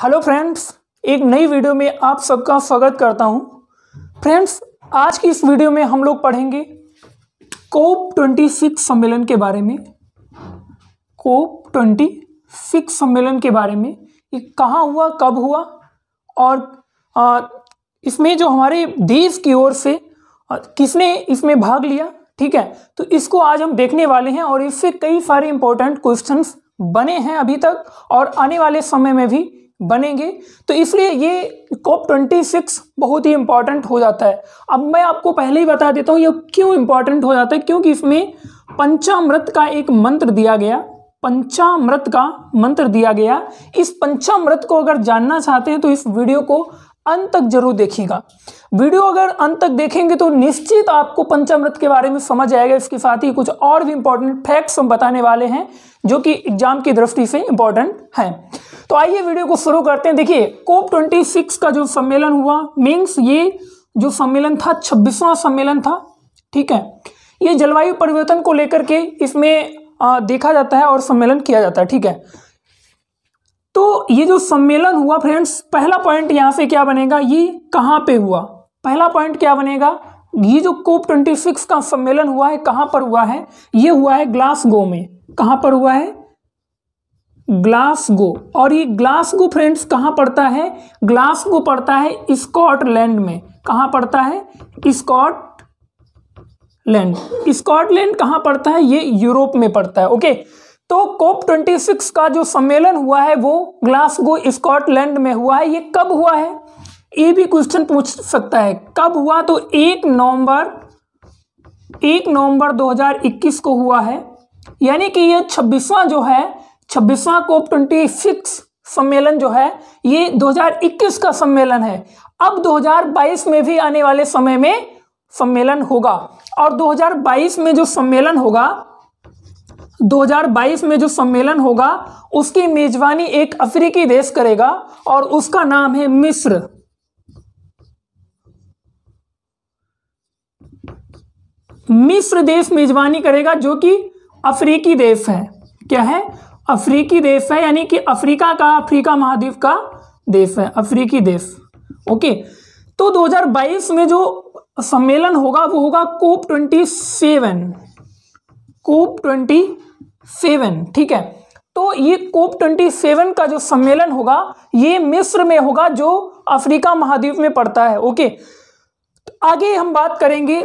hello friends एक नई video में आप सबका स्वागत करता हूं फ्रेंड्स आज की इस वीडियो में हम लोग पढ़ेंगे कोप ट्वेंटी सिक्स सम्मेलन के बारे में कोप ट्वेंटी सिक्स सम्मेलन के बारे में ये कहाँ हुआ कब हुआ और आ, इसमें जो हमारे देश की ओर से आ, किसने इसमें भाग लिया ठीक है तो इसको आज हम देखने वाले हैं और इससे कई सारे इंपॉर्टेंट क्वेश्चंस बने हैं अभी तक और आने वाले समय में भी बनेंगे तो इसलिए ये कॉप ट्वेंटी सिक्स बहुत ही इंपॉर्टेंट हो जाता है अब मैं आपको पहले ही बता देता हूँ ये क्यों इम्पॉर्टेंट हो जाता है क्योंकि इसमें पंचामृत का एक मंत्र दिया गया पंचामृत का मंत्र दिया गया इस पंचामृत को अगर जानना चाहते हैं तो इस वीडियो को अंत तक जरूर देखिएगा वीडियो अगर अंत तक देखेंगे तो निश्चित आपको पंचामृत के बारे में समझ आएगा इसके साथ ही कुछ और भी इंपॉर्टेंट फैक्ट्स हम बताने वाले हैं जो कि एग्जाम की दृष्टि से इंपॉर्टेंट हैं तो आइए वीडियो को शुरू करते हैं देखिए कोप ट्वेंटी सिक्स का जो सम्मेलन हुआ मीन्स ये जो सम्मेलन था छब्बीसवां सम्मेलन था ठीक है ये जलवायु परिवर्तन को लेकर के इसमें आ, देखा जाता है और सम्मेलन किया जाता है ठीक है तो ये जो सम्मेलन हुआ फ्रेंड्स पहला पॉइंट यहाँ से क्या बनेगा ये कहाँ पे हुआ पहला पॉइंट क्या बनेगा ये जो कोप ट्वेंटी सिक्स का सम्मेलन हुआ है कहाँ पर हुआ है ये हुआ है ग्लासगो में कहाँ पर हुआ है ग्लासगो और ये ग्लासगो फ्रेंड्स कहाँ पड़ता है ग्लासगो पड़ता है स्कॉटलैंड में कहाँ पड़ता है स्कॉट लैंड स्कॉटलैंड कहाँ पड़ता है ये यूरोप में पड़ता है ओके तो कोप 26 का जो सम्मेलन हुआ है वो ग्लासगो स्कॉटलैंड में हुआ है ये कब हुआ है ये भी क्वेश्चन पूछ सकता है कब हुआ तो एक नवंबर एक नवंबर 2021 को हुआ है यानी कि ये छब्बीसवां जो है छब्बीसवा कोप ट्वेंटी सिक्स सम्मेलन जो है ये 2021 का सम्मेलन है अब 2022 में भी आने वाले समय में सम्मेलन होगा और 2022 में जो सम्मेलन होगा 2022 में जो सम्मेलन होगा उसकी मेजबानी एक अफ्रीकी देश करेगा और उसका नाम है मिस्र मिस्र देश मेजबानी करेगा जो कि अफ्रीकी देश है क्या है अफ्रीकी देश है यानी कि अफ्रीका का अफ्रीका महाद्वीप का देश है अफ्रीकी देश ओके तो 2022 में जो सम्मेलन होगा वो होगा कोप 27 सेवन कोप ट्वेंटी ठीक है तो ये कोप ट्वेंटी सेवन का जो सम्मेलन होगा ये मिस्र में होगा जो अफ्रीका महाद्वीप में पड़ता है ओके तो आगे हम बात करेंगे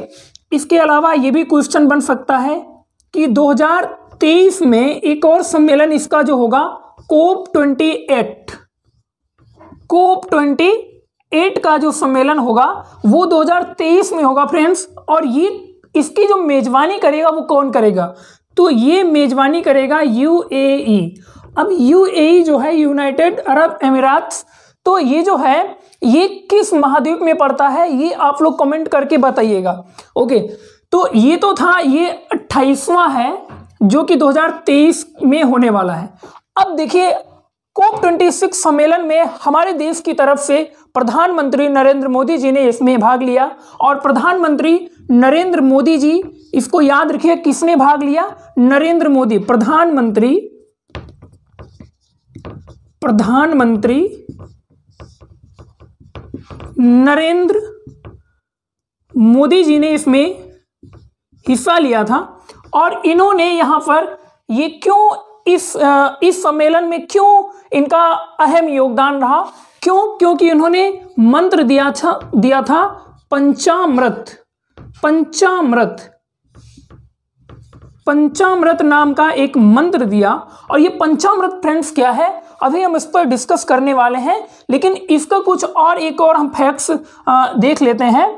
इसके अलावा ये भी क्वेश्चन बन सकता है कि तेईस में एक और सम्मेलन इसका जो होगा COP twenty eight COP twenty eight का जो सम्मेलन होगा वो 2023 में होगा फ्रेंड्स और ये इसकी जो मेजबानी करेगा वो कौन करेगा तो ये मेजबानी करेगा यूएई अब यूएई जो है यूनाइटेड अरब अमीरात तो ये जो है ये किस महाद्वीप में पड़ता है ये आप लोग कमेंट करके बताइएगा ओके तो ये तो था ये अट्ठाईसवां है जो कि 2023 में होने वाला है अब देखिए कोप 26 सम्मेलन में हमारे देश की तरफ से प्रधानमंत्री नरेंद्र मोदी जी ने इसमें भाग लिया और प्रधानमंत्री नरेंद्र मोदी जी इसको याद रखिए किसने भाग लिया नरेंद्र मोदी प्रधानमंत्री प्रधानमंत्री नरेंद्र मोदी जी ने इसमें हिस्सा लिया था और इन्होंने यहाँ पर ये क्यों इस इस सम्मेलन में क्यों इनका अहम योगदान रहा क्यों क्योंकि इन्होंने मंत्र दिया था दिया था पंचामृत पंचामृत पंचामृत नाम का एक मंत्र दिया और ये पंचामृत फ्रेंड्स क्या है अभी हम इस पर डिस्कस करने वाले हैं लेकिन इसका कुछ और एक और हम फैक्ट्स देख लेते हैं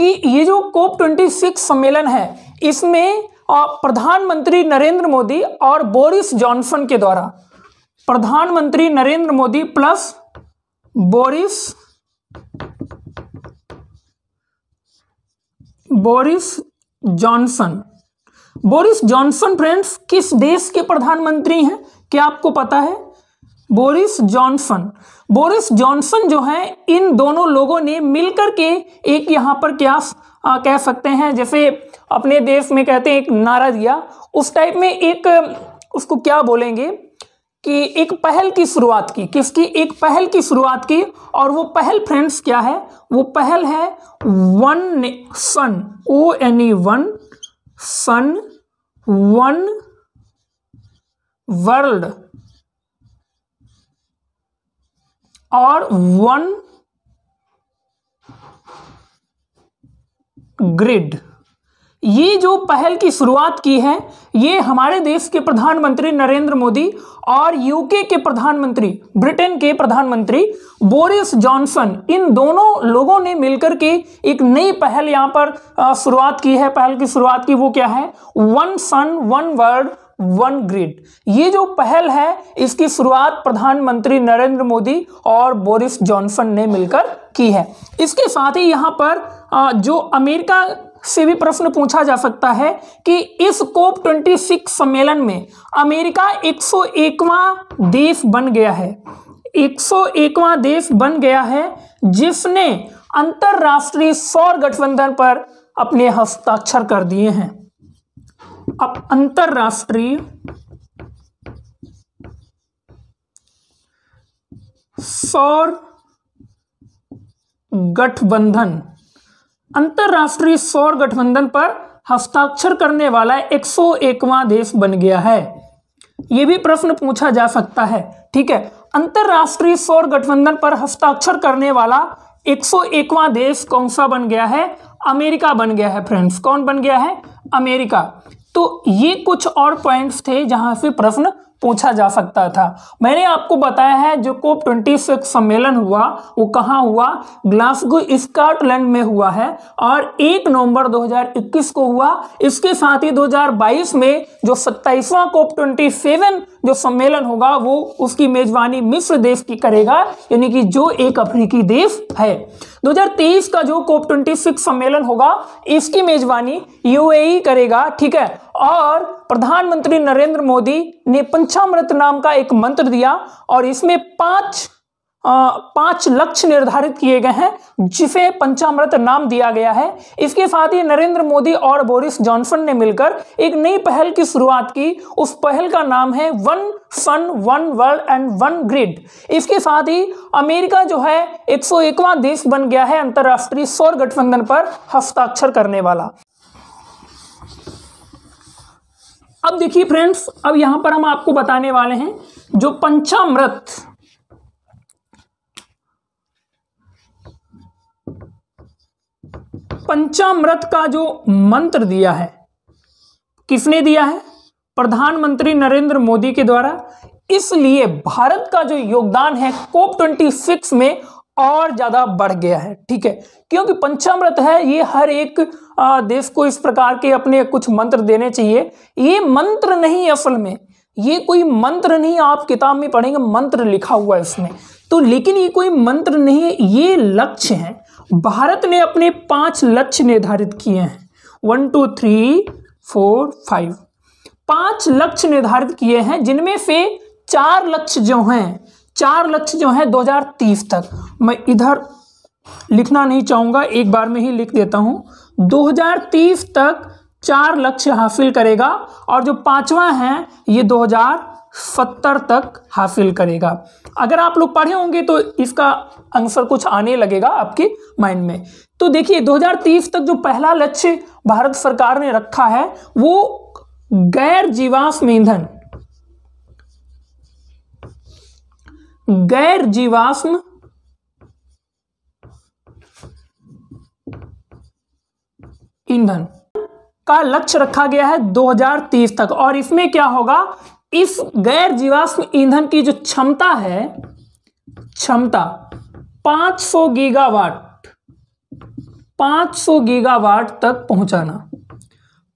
कि ये जो कोप ट्वेंटी सिक्स सम्मेलन है इसमें प्रधानमंत्री नरेंद्र मोदी और बोरिस जॉनसन के द्वारा प्रधानमंत्री Narendra Modi plus Boris Boris Johnson Boris Johnson friends किस देश के प्रधानमंत्री हैं क्या आपको पता है बोरिस जॉनसन बोरिस जॉनसन जो है इन दोनों लोगों ने मिलकर के एक यहां पर क्या कह सकते हैं जैसे अपने देश में कहते हैं एक नारा दिया उस टाइप में एक उसको क्या बोलेंगे कि एक पहल की शुरुआत की किसकी एक पहल की शुरुआत की और वो पहल फ्रेंड्स क्या है वो पहल है one sun O N E one sun one world और वन ग्रिड ये जो पहल की शुरुआत की है ये हमारे देश के प्रधानमंत्री नरेंद्र मोदी और यूके के प्रधानमंत्री ब्रिटेन के प्रधानमंत्री बोरिस जॉनसन इन दोनों लोगों ने मिलकर के एक नई पहल यहाँ पर शुरुआत की है पहल की शुरुआत की वो क्या है one sun one world one grid ये जो पहल है इसकी शुरुआत प्रधानमंत्री नरेंद्र मोदी और बोरिस जॉनसन ने मिलकर की है इसके साथ ही यहाँ पर जो अमेरिका से भी प्रश्न पूछा जा सकता है कि इस कोप 26 सम्मेलन में अमेरिका 101वां देश बन गया है 101वां देश बन गया है जिसने अंतरराष्ट्रीय सौर गठबंधन पर अपने हस्ताक्षर कर दिए हैं अब अंतरराष्ट्रीय सौर गठबंधन अंतर्राष्ट्रीय सौर गठबंधन पर हस्ताक्षर करने वाला एक सौ एकवा देश बन गया है यह भी प्रश्न पूछा जा सकता है ठीक है अंतर्राष्ट्रीय सौर गठबंधन पर हस्ताक्षर करने वाला एक एकवा देश कौन सा बन गया है अमेरिका बन गया है फ्रेंड्स कौन बन गया है अमेरिका तो ये कुछ और पॉइंट्स थे जहां से प्रश्न पूछा जा सकता था मैंने आपको बताया है जो कोप ट्वेंटी सम्मेलन हुआ वो कहाँ हुआ ग्लासगो स्कॉटलैंड में हुआ है और 1 नवंबर 2021 को हुआ इसके साथ ही 2022 में जो सत्ताईसवां कोप 27 जो सम्मेलन होगा वो उसकी मेजबानी मिस्र देश की करेगा यानी कि जो एक अफ्रीकी देश है 2023 का जो कोप ट्वेंटी सम्मेलन होगा इसकी मेजबानी यूएई करेगा ठीक है और प्रधानमंत्री नरेंद्र मोदी ने पंचामृत नाम का एक मंत्र दिया और इसमें पांच पांच लक्ष्य निर्धारित किए गए हैं जिसे पंचामृत नाम दिया गया है इसके साथ ही नरेंद्र मोदी और बोरिस जॉनसन ने मिलकर एक नई पहल की शुरुआत की उस पहल का नाम है one sun one world and one grid इसके साथ ही अमेरिका जो है एक देश बन गया है अंतर्राष्ट्रीय सौर गठबंधन पर हस्ताक्षर करने वाला अब देखिए फ्रेंड्स अब यहां पर हम आपको बताने वाले हैं जो पंचामृत पंचामृत का जो मंत्र दिया है किसने दिया है प्रधानमंत्री नरेंद्र मोदी के द्वारा इसलिए भारत का जो योगदान है कोप 26 में और ज़्यादा बढ़ गया है ठीक है क्योंकि पंचामृत है ये हर एक देश को इस प्रकार के अपने कुछ मंत्र देने चाहिए ये मंत्र नहीं असल में ये कोई मंत्र नहीं आप किताब में पढ़ेंगे मंत्र लिखा हुआ है इसमें तो लेकिन ये कोई मंत्र नहीं है ये लक्ष्य है भारत ने अपने पांच लक्ष्य निर्धारित किए हैं one two three four five पांच लक्ष्य निर्धारित किए हैं जिनमें से चार लक्ष्य जो हैं चार लक्ष्य जो है 2030 तक मैं इधर लिखना नहीं चाहूंगा एक बार में ही लिख देता हूं 2030 तक चार लक्ष्य हासिल करेगा और जो पांचवा है ये 2070 तक हासिल करेगा अगर आप लोग पढ़े होंगे तो इसका आंसर कुछ आने लगेगा आपके माइंड में तो देखिए 2030 तक जो पहला लक्ष्य भारत सरकार ने रखा है वो गैर जीवाश्म ईंधन गैर जीवाश्म ईंधन का लक्ष्य रखा गया है 2030 तक और इसमें क्या होगा इस गैर जीवाश्म ईंधन की जो क्षमता है क्षमता 500 गीगावाट 500 गीगावाट तक पहुंचाना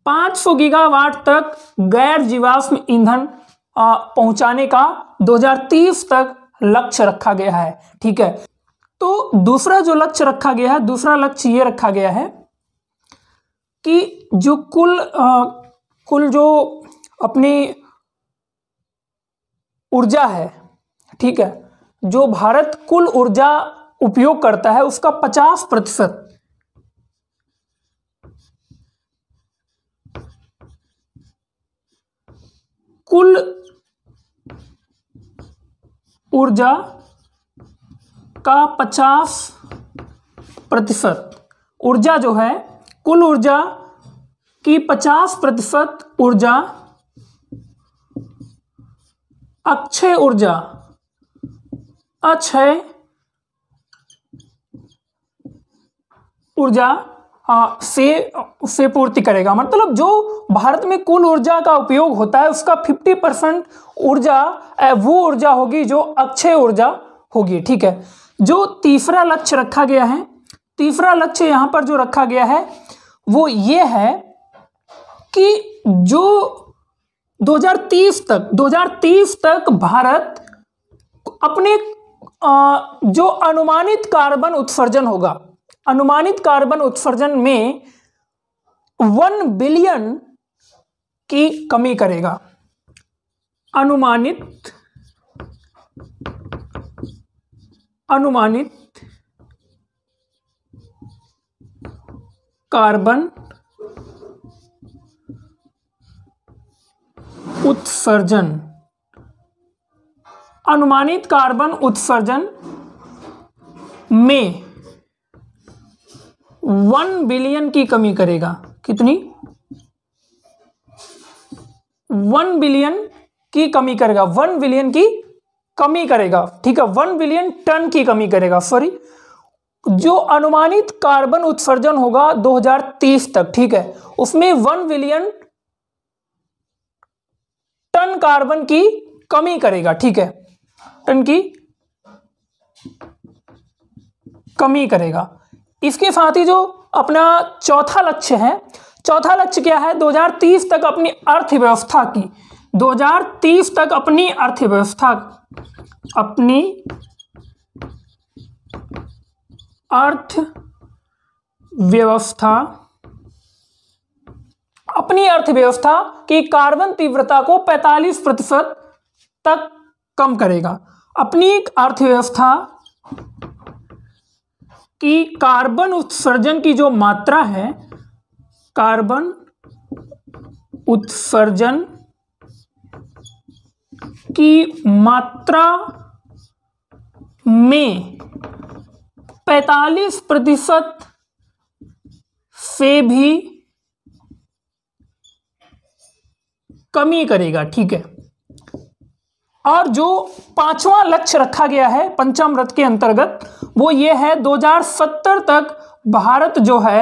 500 गीगावाट तक गैर जीवाश्म ईंधन पहुंचाने का 2030 तक लक्ष्य रखा गया है ठीक है तो दूसरा जो लक्ष्य रखा गया है दूसरा लक्ष्य ये रखा गया है कि जो कुल आ, कुल जो अपनी ऊर्जा है ठीक है जो भारत कुल ऊर्जा उपयोग करता है उसका पचास प्रतिशत कुल ऊर्जा का पचास प्रतिशत ऊर्जा जो है कुल ऊर्जा की पचास प्रतिशत ऊर्जा अक्षय ऊर्जा अक्षय ऊर्जा आ, हाँ, से से पूर्ति करेगा मतलब जो भारत में कुल ऊर्जा का उपयोग होता है उसका 50 परसेंट ऊर्जा वो ऊर्जा होगी जो अक्षय ऊर्जा होगी ठीक है जो तीसरा लक्ष्य रखा गया है तीसरा लक्ष्य यहाँ पर जो रखा गया है वो ये है कि जो 2030 तक 2030 तक भारत अपने आ, जो अनुमानित कार्बन उत्सर्जन होगा अनुमानित कार्बन उत्सर्जन में वन बिलियन की कमी करेगा अनुमानित अनुमानित कार्बन उत्सर्जन अनुमानित कार्बन उत्सर्जन में वन बिलियन की कमी करेगा कितनी वन बिलियन की कमी करेगा वन बिलियन की कमी करेगा ठीक है वन बिलियन टन की कमी करेगा सॉरी जो अनुमानित कार्बन उत्सर्जन होगा 2030 तक ठीक है उसमें वन बिलियन टन कार्बन की कमी करेगा ठीक है टन की कमी करेगा इसके साथ ही जो अपना चौथा लक्ष्य है चौथा लक्ष्य क्या है 2030 तक अपनी अर्थव्यवस्था की 2030 तक अपनी अर्थव्यवस्था अपनी अर्थ व्यवस्था अपनी अर्थव्यवस्था की कार्बन तीव्रता को 45 प्रतिशत तक कम करेगा अपनी अर्थव्यवस्था कि कार्बन उत्सर्जन की जो मात्रा है कार्बन उत्सर्जन की मात्रा में 45 प्रतिशत से भी कमी करेगा ठीक है और जो पांचवा लक्ष्य रखा गया है पंचम रथ के अंतर्गत वो ये है 2070 तक भारत जो है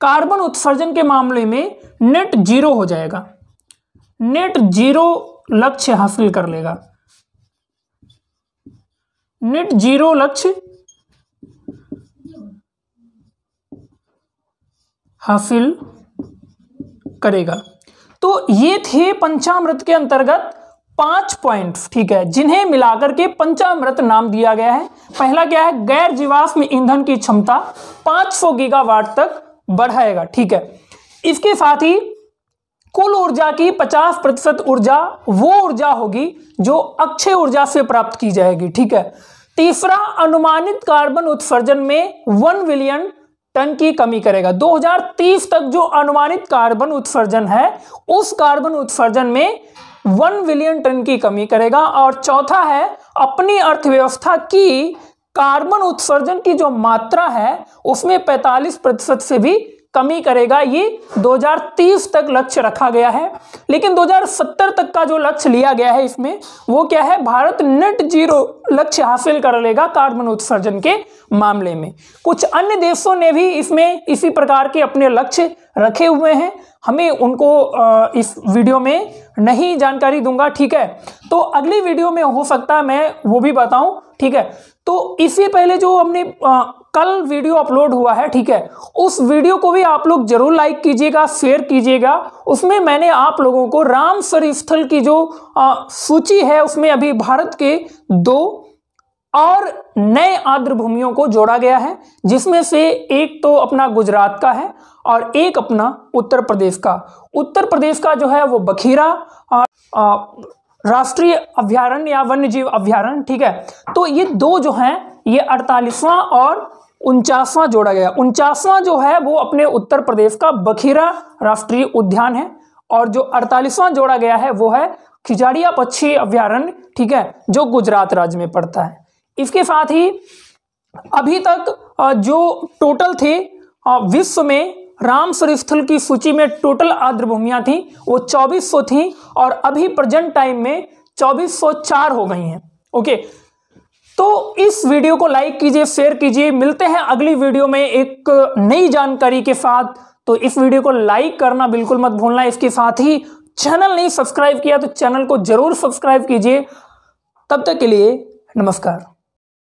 कार्बन उत्सर्जन के मामले में नेट जीरो हो जाएगा नेट जीरो लक्ष्य हासिल कर लेगा नेट जीरो लक्ष्य हासिल करेगा तो ये थे पंचामृत के अंतर्गत पांच पॉइंट ठीक है जिन्हें मिलाकर के पंचामृत नाम दिया गया है पहला क्या है गैर जीवाश्म ईंधन की क्षमता 500 गीगावाट तक बढ़ाएगा ठीक है इसके साथ ही कुल ऊर्जा की 50 प्रतिशत ऊर्जा वो ऊर्जा होगी जो अक्षय ऊर्जा से प्राप्त की जाएगी ठीक है तीसरा अनुमानित कार्बन उत्सर्जन में वन विलियन टन की कमी करेगा 2030 तक जो अनुमानित कार्बन उत्सर्जन है उस कार्बन उत्सर्जन में वन बिलियन टन की कमी करेगा और चौथा है अपनी अर्थव्यवस्था की कार्बन उत्सर्जन की जो मात्रा है उसमें 45 प्रतिशत से भी कमी करेगा ये 2030 तक लक्ष्य रखा गया है लेकिन 2070 तक का जो लक्ष्य लिया गया है इसमें वो क्या है भारत नेट जीरो लक्ष्य हासिल कर लेगा कार्बन उत्सर्जन के मामले में कुछ अन्य देशों ने भी इसमें इसी प्रकार के अपने लक्ष्य रखे हुए हैं हमें उनको इस वीडियो में नहीं जानकारी दूंगा ठीक है तो अगली वीडियो में हो सकता है मैं वो भी बताऊं ठीक है तो इससे पहले जो हमने कल वीडियो अपलोड हुआ है ठीक है उस वीडियो को भी आप लोग जरूर लाइक कीजिएगा शेयर कीजिएगा उसमें मैंने आप लोगों को राम स्थल की जो सूची है उसमें अभी भारत के दो और नए आर्द्र भूमियों को जोड़ा गया है जिसमें से एक तो अपना गुजरात का है और एक अपना उत्तर प्रदेश का उत्तर प्रदेश का जो है वो बखीरा राष्ट्रीय अभ्यारण्य या वन्य जीव अभ्यारण्य ठीक है तो ये दो जो हैं ये अड़तालीसवां और उनचासवां जोड़ा गया उनचासवां जो है वो अपने उत्तर प्रदेश का बखीरा राष्ट्रीय उद्यान है और जो अड़तालीसवां जोड़ा गया है वो है खिजाड़िया पक्षी अभ्यारण्य ठीक है जो गुजरात राज्य में पड़ता है इसके साथ ही अभी तक जो टोटल थे विश्व में राम स्थल की सूची में टोटल आर्द्र भूमिया थी वो 2400 थी और अभी प्रेजेंट टाइम में 2404 हो गई हैं ओके तो इस वीडियो को लाइक कीजिए शेयर कीजिए मिलते हैं अगली वीडियो में एक नई जानकारी के साथ तो इस वीडियो को लाइक करना बिल्कुल मत भूलना इसके साथ ही चैनल नहीं सब्सक्राइब किया तो चैनल को जरूर सब्सक्राइब कीजिए तब तक के लिए नमस्कार